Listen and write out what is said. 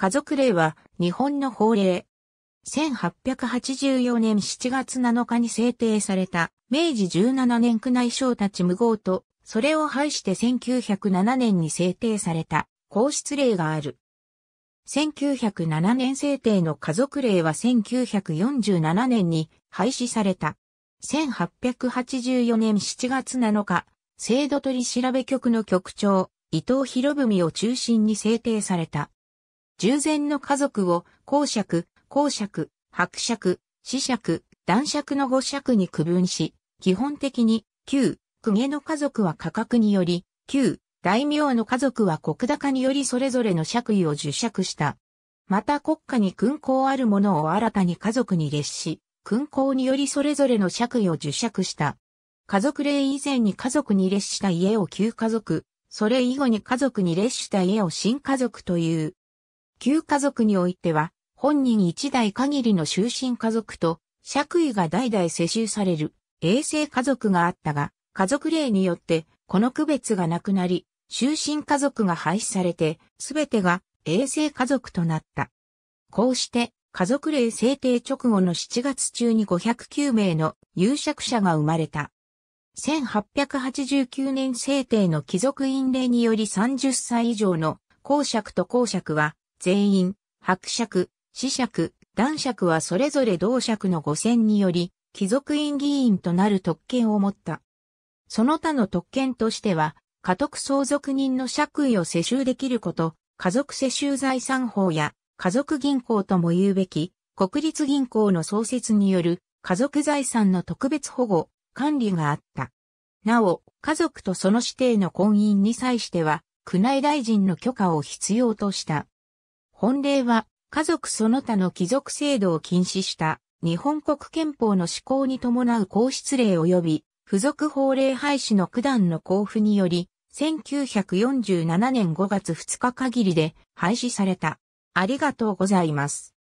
家族令は日本の法令。1884年7月7日に制定された明治17年区内省たち無号と、それを廃して1907年に制定された皇室令がある。1907年制定の家族令は1947年に廃止された。1884年7月7日、制度取調べ局の局長、伊藤博文を中心に制定された。従前の家族を公爵、公爵、伯爵、子爵、男爵の五爵に区分し、基本的に旧、公家の家族は価格により、旧、大名の家族は国高によりそれぞれの爵位を受爵した。また国家に勲功あるものを新たに家族に列し、勲功によりそれぞれの爵位を受爵した。家族例以前に家族に列した家を旧家族、それ以後に家族に列した家を新家族という、旧家族においては、本人一代限りの終身家族と、爵位が代々世襲される、衛生家族があったが、家族例によって、この区別がなくなり、終身家族が廃止されて、すべてが衛生家族となった。こうして、家族令制定直後の7月中に509名の有釈者が生まれた。1889年制定の貴族院令により30歳以上の公爵と公爵は全員、伯爵、子爵、男爵はそれぞれ同爵の五選により、貴族院議員となる特権を持った。その他の特権としては、家督相続人の爵位を世襲できること、家族世襲財産法や家族銀行とも言うべき、国立銀行の創設による家族財産の特別保護、管理があった。なお、家族とその指定の婚姻に際しては、宮内大臣の許可を必要とした。本令は家族その他の貴族制度を禁止した日本国憲法の施行に伴う皇室令及び付属法令廃止の九段の交付により1947年5月2日限りで廃止された。ありがとうございます。